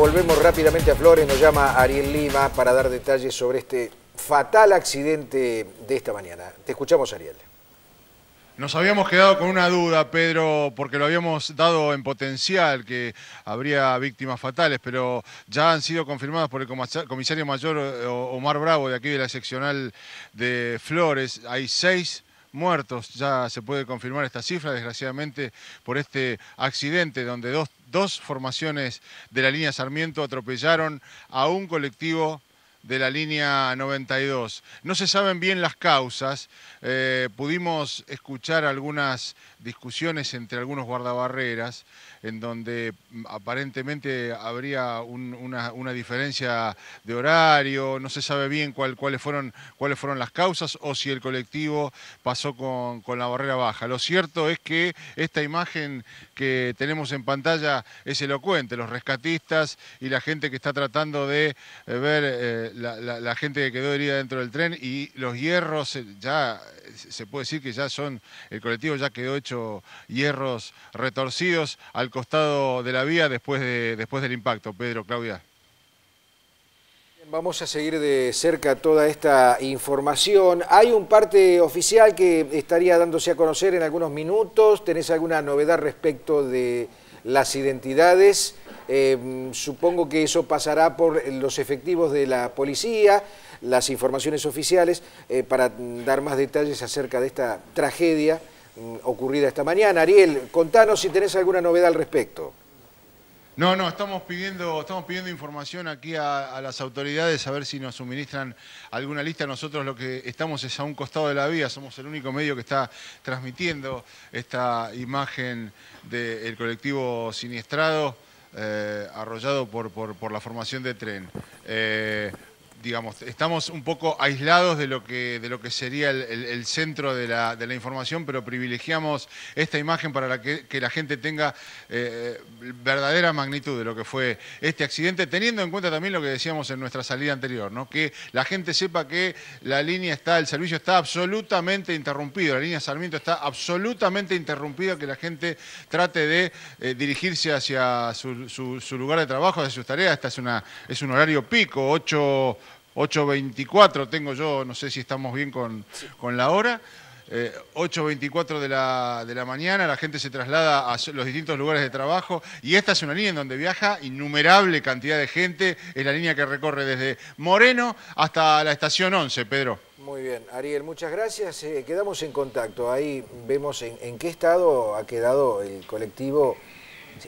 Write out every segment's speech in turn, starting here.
volvemos rápidamente a Flores, nos llama Ariel Lima para dar detalles sobre este fatal accidente de esta mañana. Te escuchamos, Ariel. Nos habíamos quedado con una duda, Pedro, porque lo habíamos dado en potencial que habría víctimas fatales, pero ya han sido confirmadas por el comisario mayor eh, Omar Bravo de aquí de la seccional de Flores. Hay seis muertos, ya se puede confirmar esta cifra, desgraciadamente, por este accidente donde dos dos formaciones de la línea Sarmiento atropellaron a un colectivo de la línea 92. No se saben bien las causas. Eh, pudimos escuchar algunas discusiones entre algunos guardabarreras, en donde mm, aparentemente habría una, diferencia de horario. No se sabe bien cuál, cuáles, fueron, cuáles fueron las causas o si el colectivo pasó con, la barrera baja. Lo cierto es que esta imagen que tenemos en pantalla es elocuente. Los rescatistas y la gente que está tratando de eh, ver... Eh, la, gente que quedó herida dentro del tren y los hierros, eh, ya eh, se puede decir que ya son, el colectivo ya quedó hecho hierros retorcidos al costado de la vía después, después del impacto. Pedro, Claudia. Vamos a seguir de cerca toda esta información. Hay un parte oficial que estaría dándose a conocer en algunos minutos. ¿Tenés alguna novedad respecto de las identidades? Em, supongo que eso pasará por los efectivos de la policía, las informaciones oficiales, eh, para dar más detalles acerca de esta tragedia mm, ocurrida esta mañana. Ariel, contanos si tenés alguna novedad al respecto. No, no, estamos pidiendo, estamos pidiendo información aquí a, las autoridades a ver si nos suministran alguna lista. Nosotros lo que estamos es a un costado de la vía, somos el único medio que está transmitiendo esta imagen del colectivo siniestrado. Eh, arrollado por, por, por, la formación de tren. Eh, digamos, estamos un poco aislados de lo que, de lo que sería el, centro de la, información, pero privilegiamos esta imagen para que, la gente tenga eh, verdadera magnitud de lo que fue este accidente, teniendo en cuenta también lo que decíamos en nuestra salida anterior, ¿no? que la gente sepa que la línea está, el servicio está absolutamente interrumpido, la línea Sarmiento está absolutamente interrumpida, que la gente trate de eh, dirigirse hacia su, lugar de trabajo, hacia sus tareas, esta es, una, es un horario pico, 8 8.24 tengo yo, no sé si estamos bien con, con la hora. 8.24 eh, de la, mañana, la gente se traslada a los distintos lugares de trabajo y esta es una línea en donde viaja innumerable cantidad de gente, es la línea que recorre desde Moreno hasta la estación 11, Pedro. Muy bien, Ariel, muchas gracias, eh, quedamos en contacto, ahí vemos en, en qué estado ha quedado el colectivo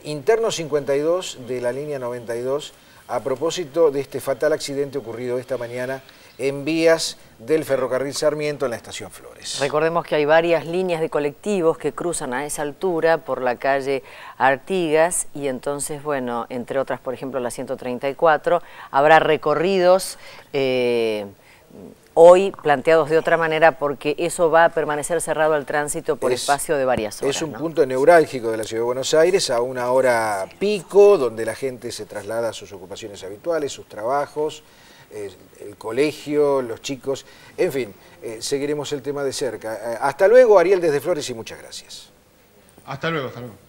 interno 52 de la línea 92 a propósito de este fatal accidente ocurrido esta mañana en vías del ferrocarril Sarmiento en la estación Flores. Recordemos que hay varias líneas de colectivos que cruzan a esa altura por la calle Artigas y entonces, bueno, entre otras, por ejemplo, la 134, habrá recorridos... Eh, hoy planteados de otra manera porque eso va a permanecer cerrado al tránsito por espacio de varias horas. Es un punto neurálgico de la Ciudad de Buenos Aires a una hora pico donde la gente se traslada a sus ocupaciones habituales, sus trabajos, el colegio, los chicos, en fin, eh, seguiremos el tema de cerca. Eh, hasta luego, Ariel desde Flores y muchas gracias. Hasta luego, hasta luego.